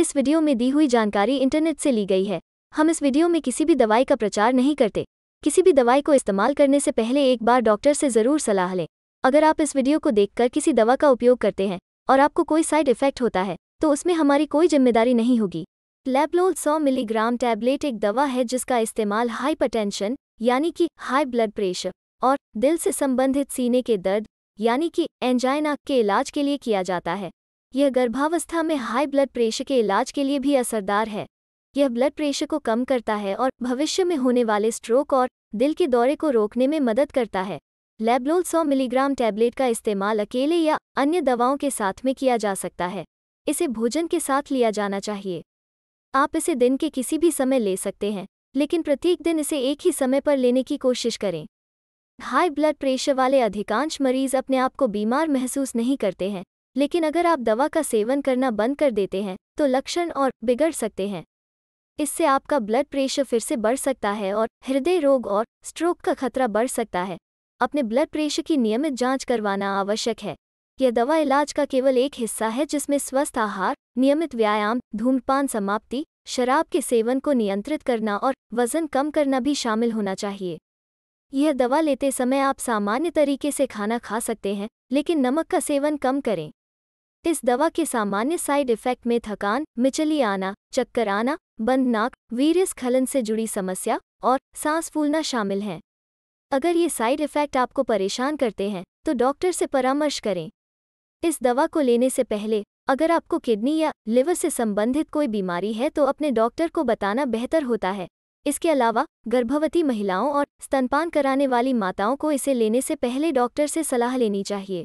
इस वीडियो में दी हुई जानकारी इंटरनेट से ली गई है हम इस वीडियो में किसी भी दवाई का प्रचार नहीं करते किसी भी दवाई को इस्तेमाल करने से पहले एक बार डॉक्टर से ज़रूर सलाह लें अगर आप इस वीडियो को देखकर किसी दवा का उपयोग करते हैं और आपको कोई साइड इफेक्ट होता है तो उसमें हमारी कोई जिम्मेदारी नहीं होगी लैपलोल 100 मिलीग्राम टैबलेट एक दवा है जिसका इस्तेमाल हाइपरटेंशन यानी कि हाई ब्लड प्रेशर और दिल से संबंधित सीने के दर्द यानी कि एंजाइना के इलाज के लिए किया जाता है यह गर्भावस्था में हाई ब्लड प्रेशर के इलाज के लिए भी असरदार है यह ब्लड प्रेशर को कम करता है और भविष्य में होने वाले स्ट्रोक और दिल के दौरे को रोकने में मदद करता है लेब्लोल 100 मिलीग्राम टैबलेट का इस्तेमाल अकेले या अन्य दवाओं के साथ में किया जा सकता है इसे भोजन के साथ लिया जाना चाहिए आप इसे दिन के किसी भी समय ले सकते हैं लेकिन प्रत्येक दिन इसे एक ही समय पर लेने की कोशिश करें हाई ब्लड प्रेशर वाले अधिकांश मरीज अपने आप को बीमार महसूस नहीं करते हैं लेकिन अगर आप दवा का सेवन करना बंद कर देते हैं तो लक्षण और बिगड़ सकते हैं इससे आपका ब्लड प्रेशर फिर से बढ़ सकता है और हृदय रोग और स्ट्रोक का खतरा बढ़ सकता है अपने ब्लड प्रेशर की नियमित जांच करवाना आवश्यक है यह दवा इलाज का केवल एक हिस्सा है जिसमें स्वस्थ आहार नियमित व्यायाम धूमपान समाप्ति शराब के सेवन को नियंत्रित करना और वजन कम करना भी शामिल होना चाहिए यह दवा लेते समय आप सामान्य तरीके से खाना खा सकते हैं लेकिन नमक का सेवन कम करें इस दवा के सामान्य साइड इफेक्ट में थकान मिचली आना चक्कर आना बंद नाक वीर्य स्खलन से जुड़ी समस्या और सांस फूलना शामिल हैं अगर ये साइड इफेक्ट आपको परेशान करते हैं तो डॉक्टर से परामर्श करें इस दवा को लेने से पहले अगर आपको किडनी या लिवर से संबंधित कोई बीमारी है तो अपने डॉक्टर को बताना बेहतर होता है इसके अलावा गर्भवती महिलाओं और स्तनपान कराने वाली माताओं को इसे लेने से पहले डॉक्टर से सलाह लेनी चाहिए